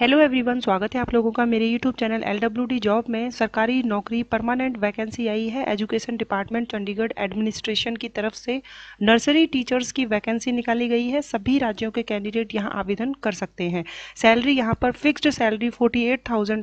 hello everyone स्वागत है आप लोगों का मेरे यूट्यूब चैनल एल जॉब में सरकारी नौकरी परमानेंट वैकेंसी आई है एजुकेशन डिपार्टमेंट चंडीगढ़ एडमिनिस्ट्रेशन की तरफ से नर्सरी टीचर्स की वैकेंसी निकाली गई है सभी राज्यों के कैंडिडेट यहां आवेदन कर सकते हैं सैलरी यहां पर फिक्स्ड सैलरी फोर्टी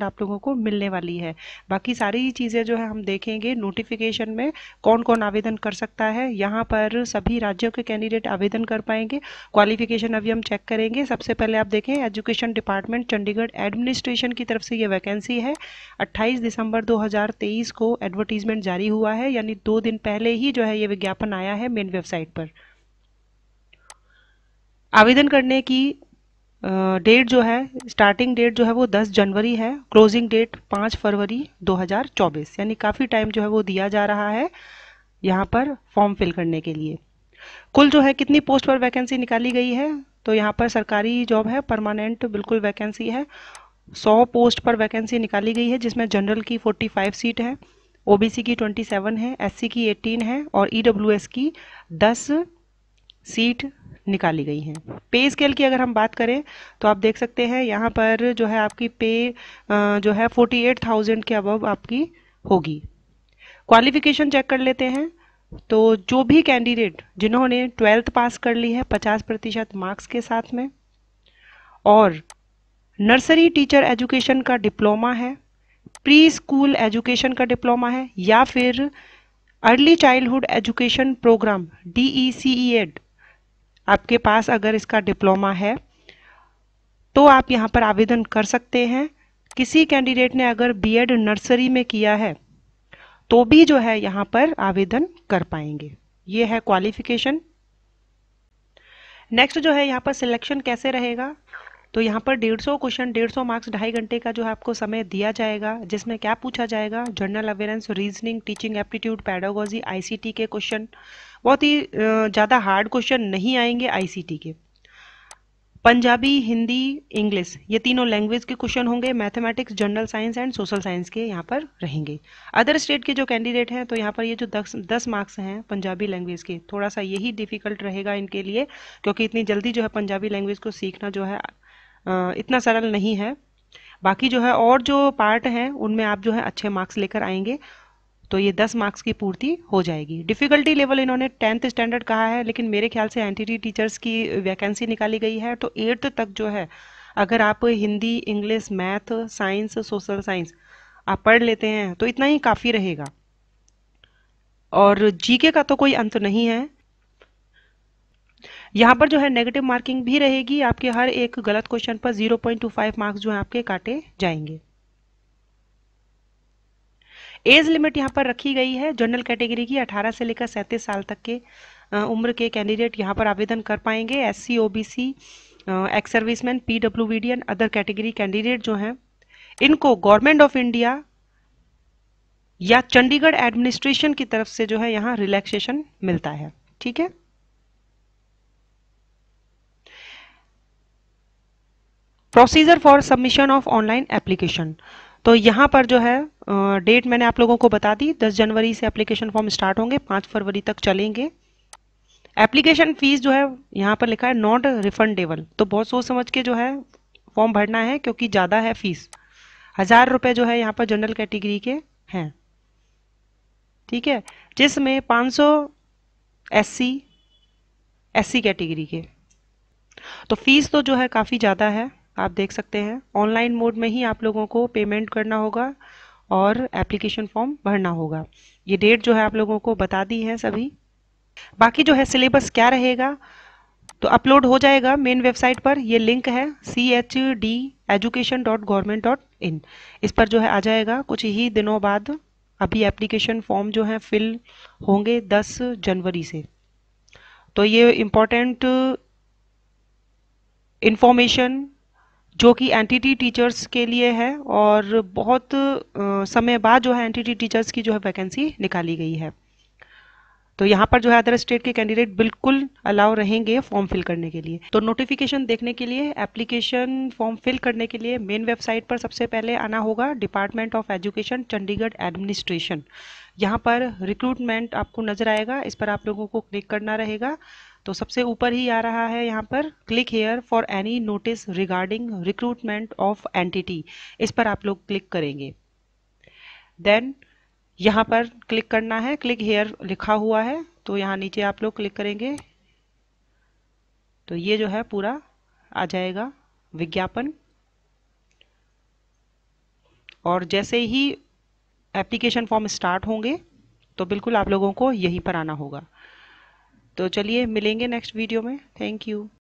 आप लोगों को मिलने वाली है बाकी सारी चीज़ें जो है हम देखेंगे नोटिफिकेशन में कौन कौन आवेदन कर सकता है यहाँ पर सभी राज्यों के कैंडिडेट आवेदन कर पाएंगे क्वालिफिकेशन अभी हम चेक करेंगे सबसे पहले आप देखें एजुकेशन डिपार्टमेंट चंडीगढ़ एडमिनिस्ट्रेशन की तरफ से ये वैकेंसी है 28 दिसंबर 2023 को एडवर्टीजमेंट जारी हुआ है यानी दो दिन पहले ही जो है ये विज्ञापन आया है मेन वेबसाइट पर आवेदन करने की डेट जो है स्टार्टिंग डेट जो है वो 10 जनवरी है क्लोजिंग डेट 5 फरवरी 2024 यानी काफ़ी टाइम जो है वो दिया जा रहा है यहाँ पर फॉर्म फिल करने के लिए कुल जो है कितनी पोस्ट पर वैकेंसी निकाली गई है तो यहाँ पर सरकारी जॉब है परमानेंट बिल्कुल वैकेंसी है सौ पोस्ट पर वैकेंसी निकाली गई है जिसमें जनरल की फोर्टी फाइव सीट है ओबीसी की ट्वेंटी सेवन है एससी की एटीन है और ईडब्ल्यूएस e की दस सीट निकाली गई हैं पे स्केल की अगर हम बात करें तो आप देख सकते हैं यहाँ पर जो है आपकी पे जो है फोर्टी एट थाउजेंड के अबव आपकी होगी क्वालिफिकेशन चेक कर लेते हैं तो जो भी कैंडिडेट जिन्होंने ट्वेल्थ पास कर ली है पचास प्रतिशत मार्क्स के साथ में और नर्सरी टीचर एजुकेशन का डिप्लोमा है प्री स्कूल एजुकेशन का डिप्लोमा है या फिर early childhood education programme D E C E Ed आपके पास अगर इसका डिप्लोमा है तो आप यहाँ पर आवेदन कर सकते हैं किसी कैंडिडेट ने अगर बीएड नर्सरी में किया है तो भी जो है यहाँ पर आवेदन कर पाएंगे ये है क्वालिफिकेशन नेक्स्ट जो है यहाँ पर सिलेक्शन कैसे रहेगा तो यहाँ पर 150 क्वेश्चन 150 मार्क्स ढाई घंटे का जो है आपको समय दिया जाएगा जिसमें क्या पूछा जाएगा general awareness reasoning teaching aptitude pedagogy ICT के क्वेश्चन बहुत ही ज़्यादा हार्ड क्वेश्चन नहीं आएंगे आईसीटी के पंजाबी हिंदी इंग्लिश ये तीनों लैंग्वेज के क्वेश्चन होंगे mathematics general science and social science के यहाँ पर रहेंगे अदर स्टेट के जो कैंडिडेट हैं तो यहाँ पर ये जो दस दस मार्क्स हैं पंजाबी लैंग्वेज के थोड़ा सा यही डिफिकल्ट रहेगा इनके लिए क्योंकि इतनी जल्दी जो है पंजाबी लैंग्वेज को सीखना जो है इतना सरल नहीं है बाकी जो है और जो पार्ट हैं उनमें आप जो है अच्छे मार्क्स लेकर आएंगे तो ये 10 मार्क्स की पूर्ति हो जाएगी डिफ़िकल्टी लेवल इन्होंने टेंथ स्टैंडर्ड कहा है लेकिन मेरे ख्याल से एनटीटी टीचर्स की वैकेंसी निकाली गई है तो एट्थ तक जो है अगर आप Hindi English math science social science आप पढ़ लेते हैं तो इतना ही काफ़ी रहेगा और जीके का तो कोई अंत नहीं है यहाँ पर जो है नेगेटिव मार्किंग भी रहेगी आपके हर एक गलत क्वेश्चन पर 0.25 मार्क्स जो है आपके काटे जाएंगे एज लिमिट यहाँ पर रखी गई है जनरल कैटेगरी की 18 से लेकर सैंतीस साल तक के उम्र के कैंडिडेट यहाँ पर आवेदन कर पाएंगे S C O B C ex serviceman P W V D and other category candidate जो हैं इनको गवर्नमेंट ऑफ इंडिया या चंडीगढ़ एडमिनिस्ट्रेशन की तरफ से जो है यहाँ रिलैक्सेशन मिलता है ठीक है procedure for submission of online application तो यहाँ पर जो है डेट मैंने आप लोगों को बता दी दस जनवरी से एप्लीकेशन फॉर्म स्टार्ट होंगे पाँच फरवरी तक चलेंगे एप्लीकेशन फीस जो है यहाँ पर लिखा है नॉट रिफंडेबल तो बहुत सोच समझ के जो है फॉर्म भरना है क्योंकि ज़्यादा है फीस हज़ार रुपये जो है यहाँ पर जनरल कैटेगरी के हैं ठीक है जिसमें 500 सौ एस सी कैटेगरी के तो फीस तो जो है काफ़ी ज़्यादा है आप देख सकते हैं ऑनलाइन मोड में ही आप लोगों को पेमेंट करना होगा और एप्लीकेशन फॉर्म भरना होगा ये डेट जो है आप लोगों को बता दी है सभी बाकी जो है सिलेबस क्या रहेगा तो अपलोड हो जाएगा मेन वेबसाइट पर ये लिंक है C H D education dot government dot in इस पर जो है आ जाएगा कुछ ही दिनों बाद अभी एप्लीकेशन फॉर्म जो है फिल होंगे 10 जनवरी से तो ये इम्पोर्टेंट इन्फॉर्मेशन जो कि टी टीचर्स के लिए है और बहुत समय बाद जो है टी टीचर्स की जो है वैकेंसी निकाली गई है तो यहाँ पर जो है अदर स्टेट के कैंडिडेट बिल्कुल अलाउ रहेंगे फॉर्म फिल करने के लिए तो नोटिफिकेशन देखने के लिए एप्लीकेशन फॉर्म फिल करने के लिए मेन वेबसाइट पर सबसे पहले आना होगा department of education Chandigarh administration यहाँ पर रिक्रूटमेंट आपको नज़र आएगा इस पर आप लोगों को क्लिक करना रहेगा तो सबसे ऊपर ही आ रहा है यहाँ पर click here for any notice regarding recruitment of entity इस पर आप लोग क्लिक करेंगे देन यहाँ पर क्लिक करना है क्लिक हेयर लिखा हुआ है तो यहाँ नीचे आप लोग क्लिक करेंगे तो ये जो है पूरा आ जाएगा विज्ञापन और जैसे ही एप्लीकेशन फॉर्म स्टार्ट होंगे तो बिल्कुल आप लोगों को यहीं पर आना होगा तो चलिए मिलेंगे नेक्स्ट वीडियो में थैंक यू